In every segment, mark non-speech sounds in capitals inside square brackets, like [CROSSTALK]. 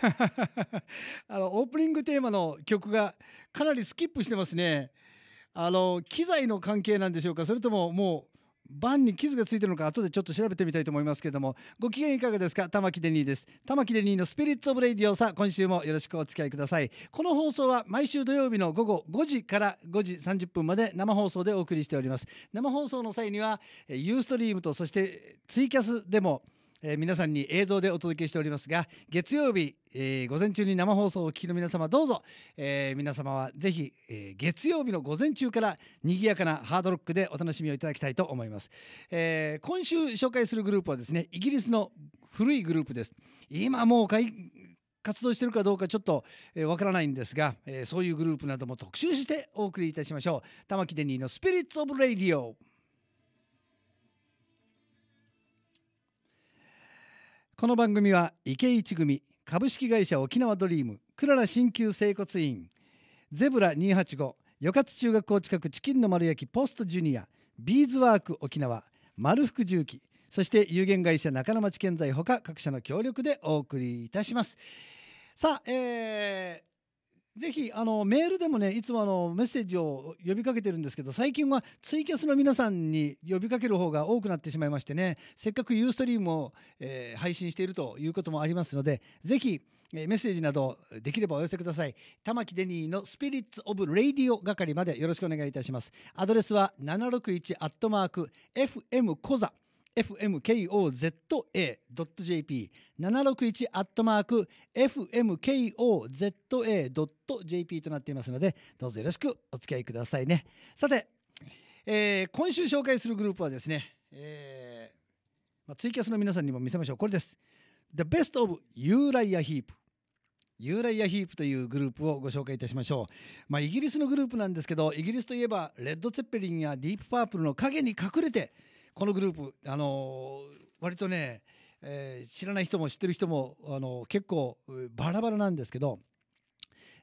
[LAUGHS] あのオープニングテーマの曲がかなりスキップしてますね。あの機材の関係なんでしょうかそれとももうバンに傷がついてるのか後でちょっと調べてみたいと思いますけどもご機嫌いかがですか玉木デニーです玉木デニーのスピリッツオブレイディオさ今週もよろしくお付き合いくださいこの放送は毎週土曜日の午後5時から5時30分まで生放送でお送りしております生放送の際にはユーストリームとそしてツイキャスでもえー、皆さんに映像でお届けしておりますが月曜日、えー、午前中に生放送をお聞きの皆様どうぞ、えー、皆様はぜひ、え月曜日の午前中から賑やかなハードロックでお楽しみをいただきたいと思います、え今週紹介するグループはですねイギリスの古いグループです今もう活動してるかどうかちょっとわ、えー、からないんですが、えそういうグループなども特集してお送りいたしましょう玉城デニーの「スピリッツ・オブ・レディオ」この番組は池一組株式会社沖縄ドリームクララ鍼灸整骨院ゼブラ285余活中学校近くチキンの丸焼きポストジュニアビーズワーク沖縄丸福重機そして有限会社中野町建材ほか各社の協力でお送りいたしますさあ、えーぜひあのメールでもねいつもあのメッセージを呼びかけてるんですけど最近はツイキャスの皆さんに呼びかける方が多くなってしまいましてねせっかくユーストリームを、えー、配信しているということもありますのでぜひ、えー、メッセージなどできればお寄せください玉城デニーのスピリッツ・オブ・レディオ係までよろしくお願いいたしますアドレスは761 FM コザ fmkoza.jp761-fmkoza.jp となっていますのでどうぞよろしくお付き合いくださいねさて、えー、今週紹介するグループはですね、えーまあ、ツイキャスの皆さんにも見せましょうこれです The Best of ユーライアヒープユーライアヒープというグループをご紹介いたしましょう。まあ、イギリスのグループなんですけど、イギリスといえば、レッド・ツェッペリンやディープ・パープルの影に隠れて、このグループあの割とね、えー、知らない人も知ってる人もあの結構バラバラなんですけど。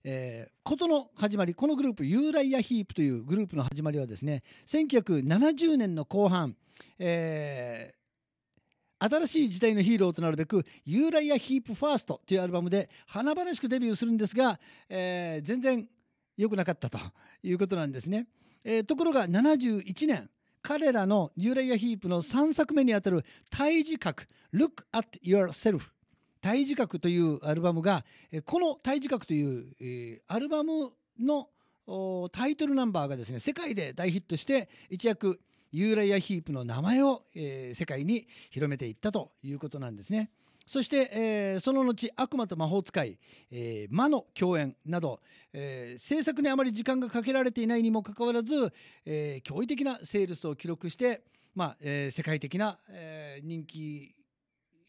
えー、ことの始まりこのグループユーライア・ヒープというグループの始まりはですね1970年の後半、えー、新しい時代のヒーローとなるべくユーライア・ヒープ・ファーストというアルバムで華々しくデビューするんですが、えー、全然良くなかったということなんですね。えー、ところが71年、彼らのユーライア・ヒープの3作目にあたる胎字覚 Look at Yourself 胎児覚というアルバムがこの胎字覚というアルバムのタイトルナンバーがですね世界で大ヒットして一躍ユーライア・ヒープの名前を、え世界に広めていったということなんですね。そして、えー、その後「悪魔と魔法使い」えー「魔の共演」など、えー、制作にあまり時間がかけられていないにもかかわらず、え驚異的なセールスを記録して、まあ、え世界的な、え人気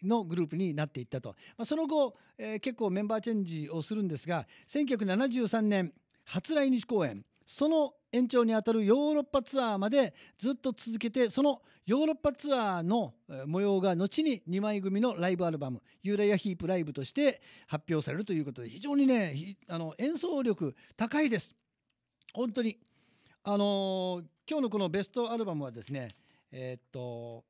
のグループになっていったと、まあ、その後、え結構メンバーチェンジをするんですが1973年初来日公演その延長にあたるヨーロッパツアーまでずっと続けてそのヨーロッパツアーの模様が後に2枚組のライブアルバム「ユーライヒープライブ」として発表されるということで非常にねあの演奏力高いです。本当にあのー、今日のこのベストアルバムはですねえー、っと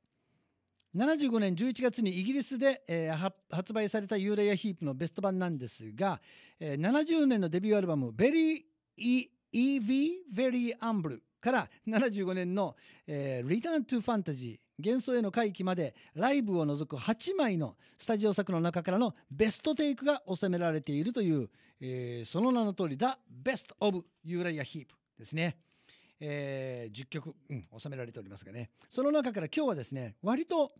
75年11月にイギリスで、えー、発売されたユーライヤ・ヒープのベスト版なんですが、えー、70年のデビューアルバム「ベリー・イ E.V. ベリー・アンブルから75年の、えー、リ r n ン・ト f ファンタジー幻想への回帰までライブを除く8枚のスタジオ作の中からのベストテイクが収められているという、えー、その名の通り The Best of ユーライア・ヒープですね。えー、10曲、うん、収められておりますがねその中から今日はですね割と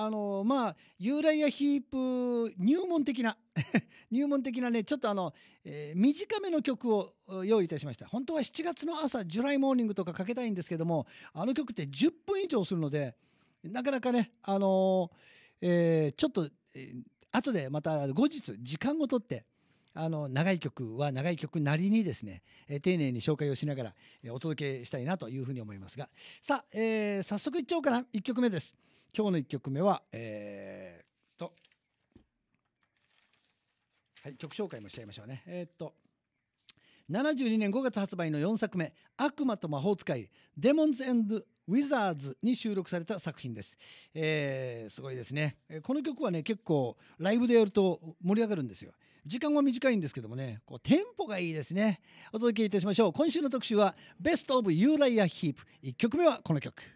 あのまあユーライアヒープ入門的な [LAUGHS] 入門的なねちょっとあの、えー、短めの曲を用意いたしました本当は7月の朝「ジュライモーニング」とかかけたいんですけどもあの曲って10分以上するのでなかなかねあのー、えー、ちょっと、えー、後でまた後日時間をとってあの長い曲は長い曲なりにですね、え丁寧に紹介をしながら、えお届けしたいなというふうに思いますがさあ、え早速いっちゃおうかな1曲目です。今日の1曲目は、えー、っと、はい、曲紹介もしちゃいましょうね。えー、っと、72年5月発売の4作目「悪魔と魔法使いデモンズ・エンド・ウィザーズ」に収録された作品です、えー、すごいですねこの曲はね結構ライブでやると盛り上がるんですよ時間は短いんですけどもねこうテンポがいいですねお届けいたしましょう今週の特集は「ベスト・オブ・ユーライア・ヒープ」1曲目はこの曲「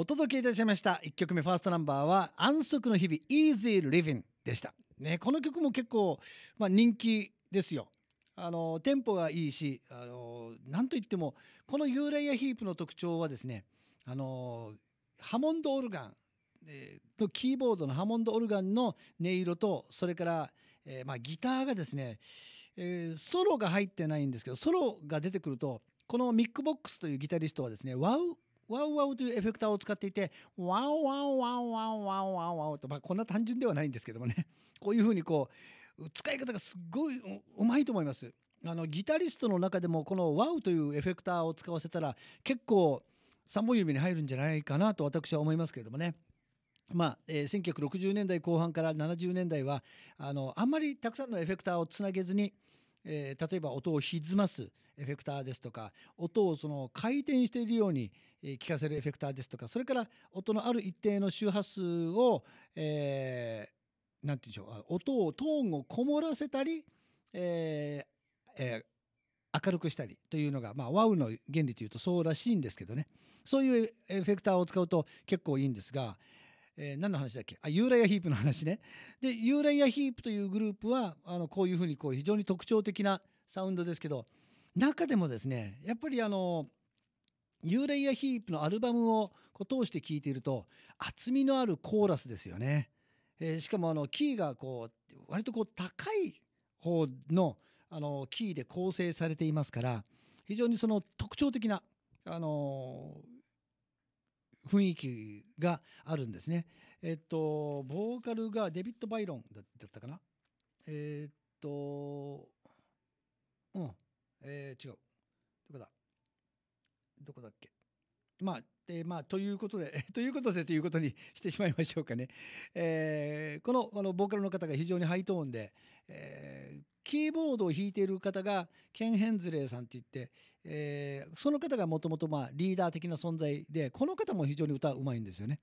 お届けいたしました1曲目ファーストナンバーは「安息の日々 Easy Living」でした、ね、この曲も結構、まあ、人気ですよあのテンポがいいしあのなんといってもこのユーやイヒープの特徴はですねあのハモンドオルガンのキーボードのハモンドオルガンの音色とそれから、えー、まあ、ギターがですね、えー、ソロが入ってないんですけどソロが出てくるとこのミックボックスというギタリストはですねワウワウワウというエフェクターを使っていてワウワウワウワウワウワウワウと、まあ、こんな単純ではないんですけどもね [LAUGHS] こういうふうにこう使い方がすっごいうまいと思います。あのギタリストの中でもこの「ワウ」というエフェクターを使わせたら結構3本指に入るんじゃないかなと私は思いますけれどもね。まあえー、1960年代後半から70年代はあのあんまりたくさんのエフェクターをつなげずにえー、例えば音を歪ますエフェクターですとか音をその回転しているように聞かせるエフェクターですとかそれから音のある一定の周波数を、えー、て言うんでしょう音をトーンをこもらせたり、えーえー、明るくしたりというのが、まあ、ワウの原理というとそうらしいんですけどねそういうエフェクターを使うと結構いいんですが、えー、何の話だっけあユーライアヒープの話ねでユーライアヒープというグループはあのこういうふうにこう非常に特徴的なサウンドですけど中でもですねやっぱりあのユーライアヒープのアルバムをこう通して聴いていると厚みのあるコーラスですよね、えー、しかもあのキーがこう割とこう高い方のあのキーで構成されていますから非常にその特徴的なあのー雰囲気があるんですね。えっとボーカルがデビッド・バイロンだったかなえー、っとうんえー、違うどこだどこだっけまあでまあ、ということで、[LAUGHS] ということでということにしてしまいましょうかね。えー、このあのボーカルの方が非常にハイトーンで、えーキーボードを弾いている方がケン・ヘンズレーさんっていって、えー、その方がもともとリーダー的な存在でこの方も非常に歌うまいんですよね。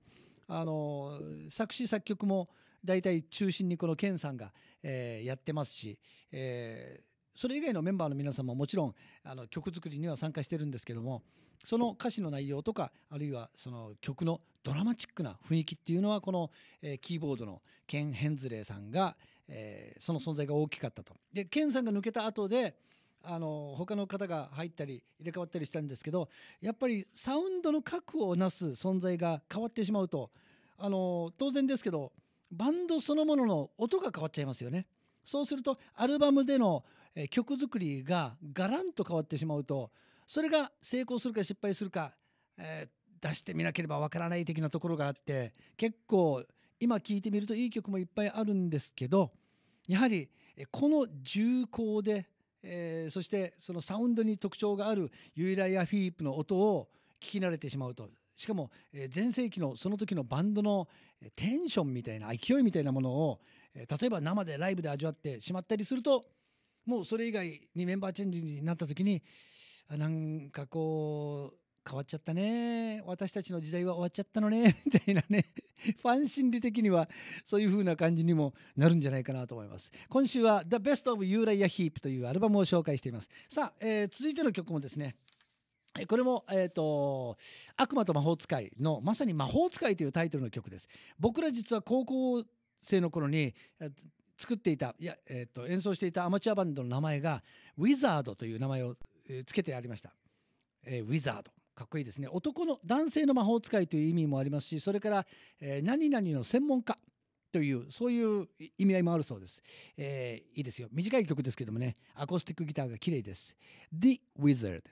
あの作詞作曲も大体中心にこのケンさんが、えー、やってますし、えー、それ以外のメンバーの皆さんももちろんあの曲作りには参加してるんですけどもその歌詞の内容とかあるいはその曲のドラマチックな雰囲気っていうのはこの、えー、キーボードのケン・ヘンズレーさんが、えー、その存在が大きかったと。で健さんが抜けた後であの他の方が入ったり入れ替わったりしたんですけどやっぱりサウンドの核をなす存在が変わってしまうとあの当然ですけどバンドそのものの音が変わっちゃいますよね。そうするとアルバムでの曲作りがガランと変わってしまうとそれが成功するか失敗するか、えー、出してみなければわからない的なところがあって結構今聴いてみるといい曲もいっぱいあるんですけどやはりこの重厚で、えー、そしてそのサウンドに特徴があるユイラやフィープの音を聞き慣れてしまうとしかも全盛期のその時のバンドのテンションみたいな勢いみたいなものを例えば生でライブで味わってしまったりするともうそれ以外にメンバーチェンジになった時になんかこう変わっちゃったね私たちの時代は終わっちゃったのね [LAUGHS] みたいなねファン心理的にはそういう風な感じにもなるんじゃないかなと思います今週は The Best of ユ i a イア・ヒープというアルバムを紹介していますさあ、えー、続いての曲もですねこれも、えー、と、悪魔と魔法使いの、まさに魔法使いというタイトルの曲です。僕ら実は高校生の頃に、作っていた、いや、えっ、ー、と、演奏していたアマチュアバンドの名前が、ウィザードという名前を、え付けてありました。えー、ウィザード。かっこいいですね男の男性の魔法使いという意味もありますしそれから、えー、何々の専門家というそういう意味合いもあるそうです、えー、いいですよ短い曲ですけどもねアコースティックギターが綺麗です The Wizard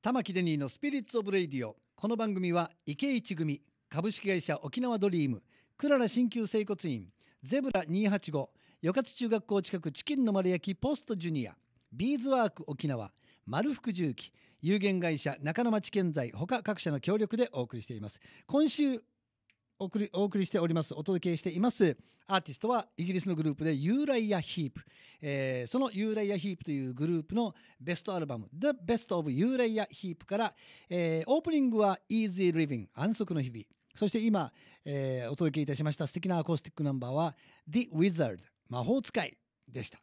玉城デニーのスピリッツオブレイディオこの番組は池一組株式会社沖縄ドリームクララ鍼灸整骨院ゼブラ285よかつ中学校近くチキンの丸焼きポストジュニアビーズワーク沖縄丸福重機有限会社中野町建材他各社の協力でお送りしています今週お送りお送りしておりますお届けしていますアーティストはイギリスのグループでユーライア・ヒープ、えー、そのユーライア・ヒープというグループのベストアルバム「The Best of ユーライア・ヒープ」から、えー、オープニングは「Easy Living 安息の日々」そして今、えー、お届けいたしました素敵なアコースティックナンバーは「The Wizard 魔法使い」でした、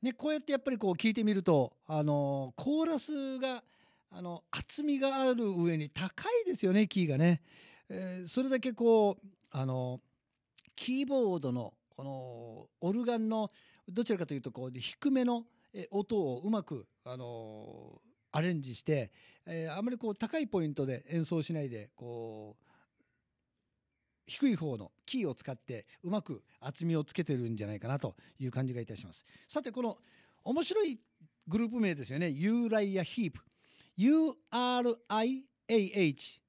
ね、こうやってやっぱりこう聞いてみるとあのコーラスがあの厚みがある上に高いですよねキーがね。えー、それだけこうあのキーボードのこのオルガンのどちらかというとこう低めの音をうまくあのアレンジして、えー、あまりこう高いポイントで演奏しないでこう低い方のキーを使ってうまく厚みをつけてるんじゃないかなという感じがいたします。さてこの面白いグループ名ですよね。ユーライアヒープ。URIAH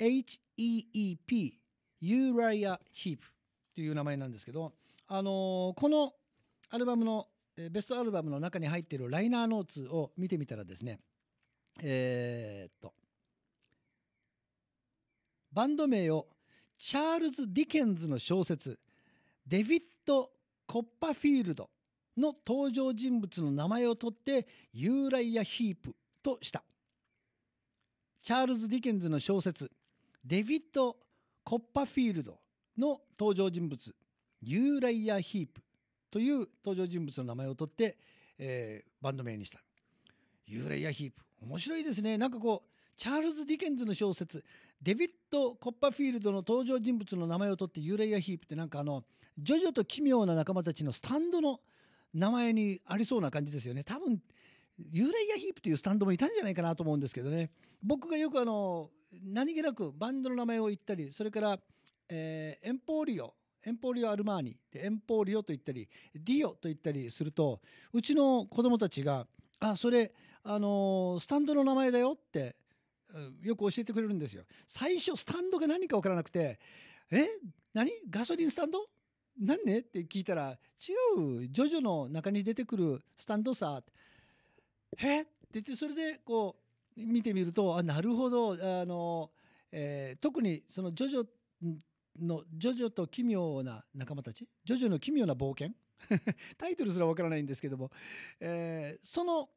HEEP ユーライア・ヒープという名前なんですけど、あのこのアルバムのベストアルバムの中に入っているライナーノーツを見てみたらですねえー、っとバンド名をチャールズ・ディケンズの小説デビッド・コッパフィールドの登場人物の名前を取ってユーライア・ヒープとしたチャールズ・ディケンズの小説デビッド・コッパフィールドの登場人物ユーライア・ヒープという登場人物の名前を取って、えー、バンド名にしたユーライア・ヒープ面白いですねなんかこうチャールズ・ディケンズの小説デビッド・コッパフィールドの登場人物の名前を取ってユーライア・ヒープってなんかあのジョジョと奇妙な仲間たちのスタンドの名前にありそうな感じですよね多分ユーライア・ヒープというスタンドもいたんじゃないかなと思うんですけどね僕がよくあの何気なくバンドの名前を言ったりそれから、えー、エンポーリオエンポーリオ・アルマーニでエンポーリオと言ったりディオと言ったりするとうちの子供たちが「あそれ、あのー、スタンドの名前だよ」ってよく教えてくれるんですよ。最初スタンドが何か分からなくて「え何ガソリンスタンド何ね?」って聞いたら「違うジョジョの中に出てくるスタンドさ」えって言ってそれでこう見てみるとあなるほどあの、えー、特にそのジョジョのジョジョと奇妙な仲間たちジョジョの奇妙な冒険 [LAUGHS] タイトルすらわからないんですけども、えー、その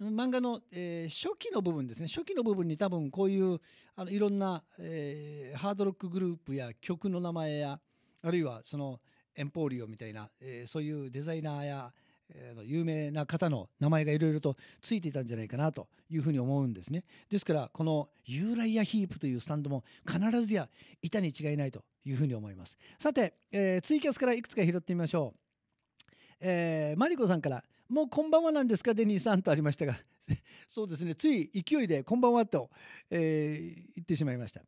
漫画の、えー、初期の部分ですね初期の部分に多分こういうあのいろんな、えー、ハードロックグループや曲の名前やあるいはそのエンポーリオみたいな、えー、そういうデザイナーやえー、有名な方の名前がいろいろとついていたんじゃないかなというふうに思うんですね。ですからこのユーライアヒープというスタンドも必ずや板に違いないというふうに思います。さて、えー、ツイキャスからいくつか拾ってみましょう。えー、マリコさんから「もうこんばんはなんですかデニーさん」とありましたが [LAUGHS] そうですねつい勢いで「こんばんはと」と、えー、言ってしまいました、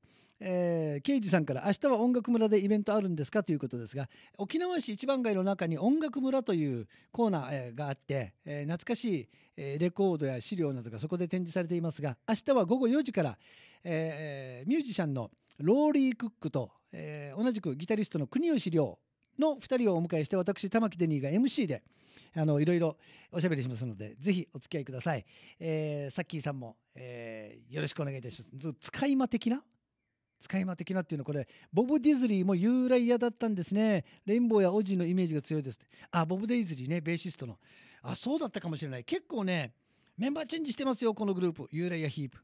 えー、刑事さんから明日は音楽村でイベントあるんですかということですが沖縄市一番街の中に音楽村というコーナーがあって、えー、懐かしい、えレコードや資料などがそこで展示されていますが明日は午後4時から、えー、ミュージシャンのローリー・クックと、えー、同じくギタリストの国吉涼の2人をお迎えして私玉城デニーが MC であのいろいろおしゃべりしますのでぜひお付き合いください、えー、サッキーさんも、えー、よろしくお願いいたします使い魔的な使い魔的なっていうのはこれボブ・ディズリーもユーライアだったんですねレインボーやオジーのイメージが強いですあボブ・ディズリーねベーシストのあそうだったかもしれない結構ねメンバーチェンジしてますよこのグループユーライア・ヒープ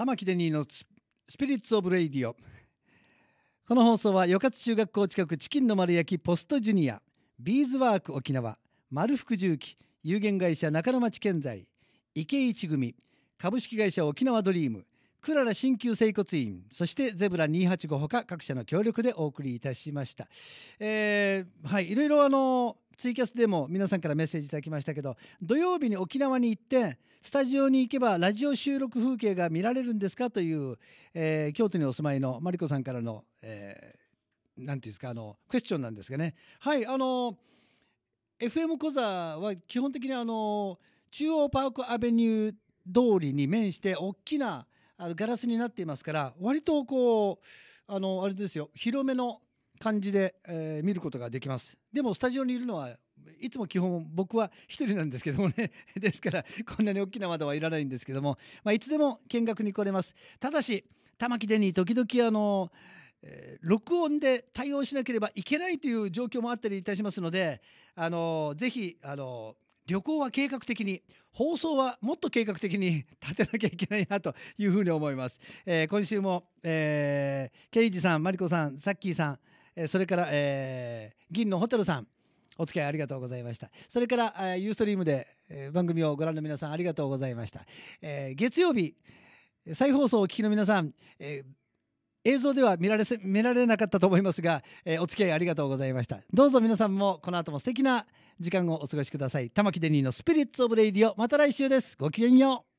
玉城デニーのスピリッツ・オブ・レイディオこの放送は与勝中学校近くチキンの丸焼きポストジュニアビーズワーク沖縄丸福重機有限会社中野町建材池井一組株式会社沖縄ドリームクララ鍼灸整骨院そしてゼブラ285ほか各社の協力でお送りいたしました。えー、はいいろいろあのツイキャスでも皆さんからメッセージいただきましたけど土曜日に沖縄に行ってスタジオに行けばラジオ収録風景が見られるんですかという、えー、京都にお住まいのマリコさんからの、えー、なんていうんですかあのクエスチョンなんですがねはいあの FM 小座は基本的にあの中央パークアベニュー通りに面して大きなガラスになっていますから割とこうあのあれですよ広めの感じで、えー、見ることができますでもスタジオにいるのはいつも基本僕は1人なんですけどもね [LAUGHS] ですからこんなに大きな窓はいらないんですけども、まあ、いつでも見学に来れますただし玉城デニー時々あのえー、録音で対応しなければいけないという状況もあったりいたしますので、あのー、ぜひ、あのー、旅行は計画的に放送はもっと計画的に立てなきゃいけないなというふうに思います。えー、今週も、えー、ケイジさん、マリコさん、サッキーさん、えそれから、えー、銀のホテルさんお付き合いありがとうございました。それから、えー、ユーストリームで、え番組をご覧の皆さんありがとうございました。え月曜日、再放送をお聞きの皆さん、え映像では見られ見られなかったと思いますが、えお付き合いありがとうございました。どうぞ皆さんもこの後も素敵な時間をお過ごしください。玉木デニーのスピリッツオブレイディオ、また来週です。ごきげんよう。